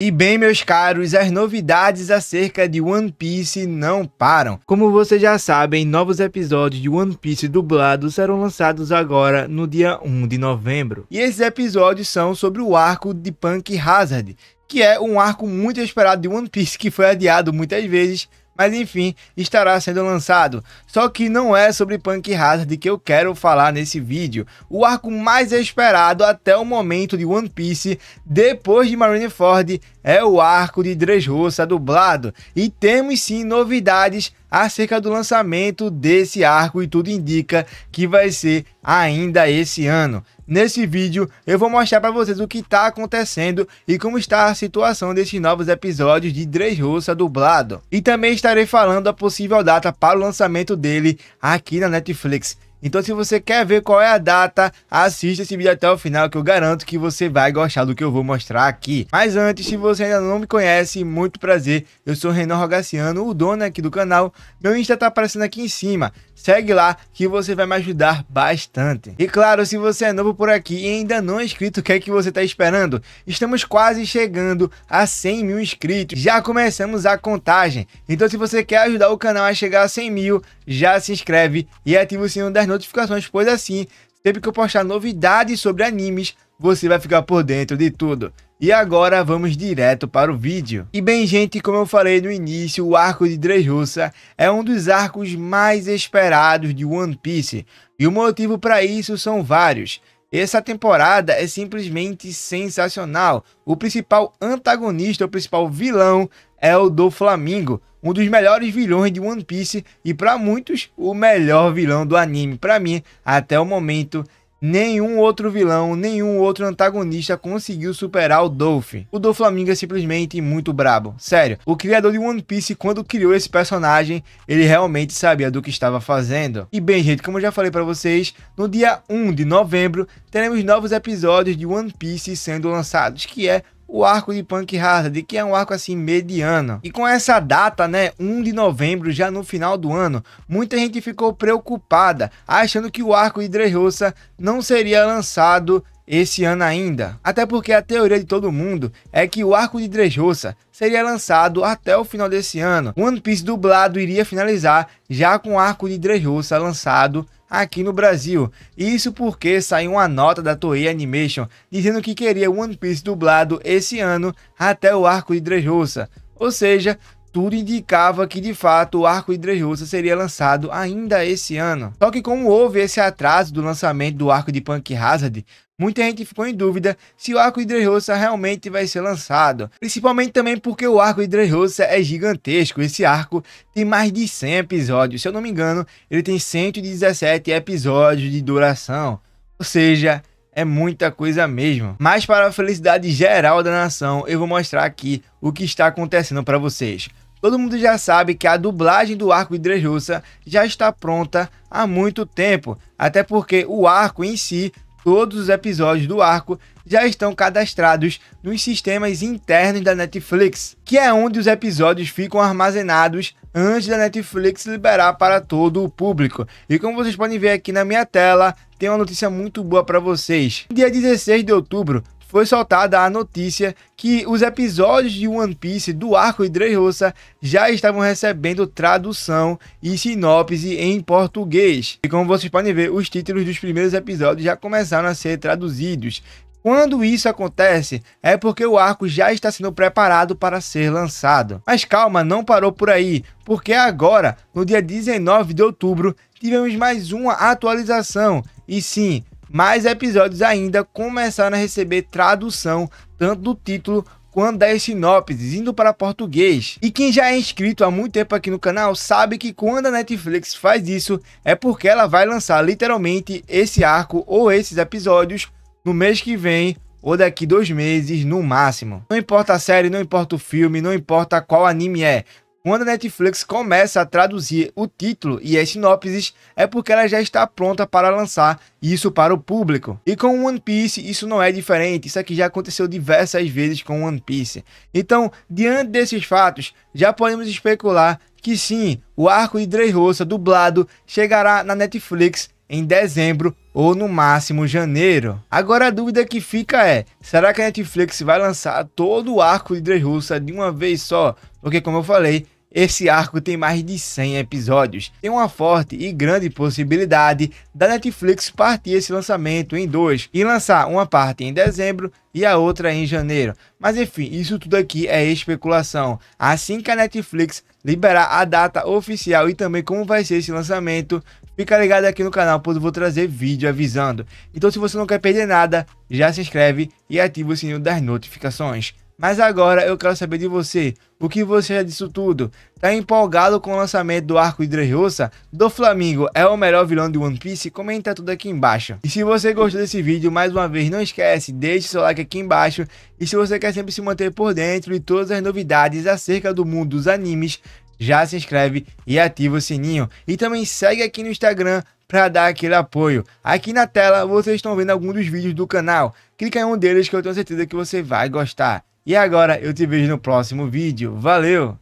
E bem, meus caros, as novidades acerca de One Piece não param. Como vocês já sabem, novos episódios de One Piece dublados serão lançados agora no dia 1 de novembro. E esses episódios são sobre o arco de Punk Hazard, que é um arco muito esperado de One Piece que foi adiado muitas vezes mas enfim, estará sendo lançado. Só que não é sobre Punk Hazard que eu quero falar nesse vídeo. O arco mais esperado até o momento de One Piece, depois de Marineford, é o arco de Dressrosa dublado. E temos sim novidades acerca do lançamento desse arco e tudo indica que vai ser ainda esse ano. Nesse vídeo eu vou mostrar para vocês o que está acontecendo e como está a situação desses novos episódios de Dres Russa dublado. E também estarei falando a possível data para o lançamento dele aqui na Netflix. Então, se você quer ver qual é a data, assista esse vídeo até o final que eu garanto que você vai gostar do que eu vou mostrar aqui. Mas antes, se você ainda não me conhece, muito prazer. Eu sou Renan Rogaciano, o dono aqui do canal. Meu Insta tá aparecendo aqui em cima. Segue lá que você vai me ajudar bastante. E claro, se você é novo por aqui e ainda não é inscrito, o que é que você tá esperando? Estamos quase chegando a 100 mil inscritos. Já começamos a contagem. Então, se você quer ajudar o canal a chegar a 100 mil, já se inscreve e ativa o sininho das notificações, pois assim, sempre que eu postar novidades sobre animes, você vai ficar por dentro de tudo. E agora vamos direto para o vídeo. E bem gente, como eu falei no início, o arco de Dressrosa é um dos arcos mais esperados de One Piece. E o motivo para isso são vários. Essa temporada é simplesmente sensacional. O principal antagonista, o principal vilão é o do Flamingo, um dos melhores vilões de One Piece e para muitos o melhor vilão do anime. Para mim, até o momento, nenhum outro vilão, nenhum outro antagonista conseguiu superar o Dolph. O Doflamingo é simplesmente muito brabo. Sério, o criador de One Piece, quando criou esse personagem, ele realmente sabia do que estava fazendo. E bem, gente, como eu já falei para vocês, no dia 1 de novembro teremos novos episódios de One Piece sendo lançados, que é o arco de Punk Hazard, que é um arco assim mediano. E com essa data, né, 1 de novembro, já no final do ano, muita gente ficou preocupada, achando que o arco de Dressrosa não seria lançado esse ano ainda. Até porque a teoria de todo mundo é que o arco de Dressrosa seria lançado até o final desse ano. One Piece dublado iria finalizar já com o arco de Dressrosa lançado aqui no Brasil. Isso porque saiu uma nota da Toei Animation dizendo que queria One Piece dublado esse ano até o arco de Dressrosa. Ou seja, tudo indicava que de fato o arco de Dressrosa seria lançado ainda esse ano. Só que como houve esse atraso do lançamento do arco de Punk Hazard, Muita gente ficou em dúvida se o arco de Dressrosa realmente vai ser lançado, principalmente também porque o arco de Dressrosa é gigantesco. Esse arco tem mais de 100 episódios, se eu não me engano, ele tem 117 episódios de duração. Ou seja, é muita coisa mesmo. Mas para a felicidade geral da nação, eu vou mostrar aqui o que está acontecendo para vocês. Todo mundo já sabe que a dublagem do arco Idresrussa já está pronta há muito tempo, até porque o arco em si, todos os episódios do arco já estão cadastrados nos sistemas internos da Netflix, que é onde os episódios ficam armazenados antes da Netflix liberar para todo o público. E como vocês podem ver aqui na minha tela, tem uma notícia muito boa para vocês. Dia 16 de outubro foi soltada a notícia que os episódios de One Piece do arco de Dressrosa já estavam recebendo tradução e sinopse em português. E como vocês podem ver, os títulos dos primeiros episódios já começaram a ser traduzidos. Quando isso acontece, é porque o arco já está sendo preparado para ser lançado. Mas calma, não parou por aí, porque agora, no dia 19 de outubro, tivemos mais uma atualização. E sim, mais episódios ainda começaram a receber tradução, tanto do título quanto das sinopses indo para português. E quem já é inscrito há muito tempo aqui no canal sabe que quando a Netflix faz isso é porque ela vai lançar literalmente esse arco ou esses episódios no mês que vem ou daqui dois meses no máximo. Não importa a série, não importa o filme, não importa qual anime é. Quando a Netflix começa a traduzir o título e as sinopses, é porque ela já está pronta para lançar isso para o público. E com One Piece isso não é diferente, isso aqui já aconteceu diversas vezes com One Piece. Então, diante desses fatos, já podemos especular que sim, o arco de Dressrosa dublado chegará na Netflix em dezembro ou no máximo janeiro. Agora a dúvida que fica é: será que a Netflix vai lançar todo o arco de Russa de uma vez só? Porque, como eu falei, esse arco tem mais de 100 episódios. Tem uma forte e grande possibilidade da Netflix partir esse lançamento em dois e lançar uma parte em dezembro e a outra em janeiro. Mas enfim, isso tudo aqui é especulação. Assim que a Netflix liberar a data oficial e também como vai ser esse lançamento, fica ligado aqui no canal, pois eu vou trazer vídeo avisando. Então se você não quer perder nada, já se inscreve e ativa o sininho das notificações. Mas agora eu quero saber de você, o que você acha disso tudo? Tá empolgado com o lançamento do arco Dressrosa? Do Flamingo é o melhor vilão de One Piece? Comenta tudo aqui embaixo. E se você gostou desse vídeo, mais uma vez, não esquece, deixe seu like aqui embaixo. E se você quer sempre se manter por dentro de todas as novidades acerca do mundo dos animes, já se inscreve e ativa o sininho. E também segue aqui no Instagram para dar aquele apoio. Aqui na tela vocês estão vendo alguns dos vídeos do canal. Clica em um deles que eu tenho certeza que você vai gostar. E agora eu te vejo no próximo vídeo. Valeu!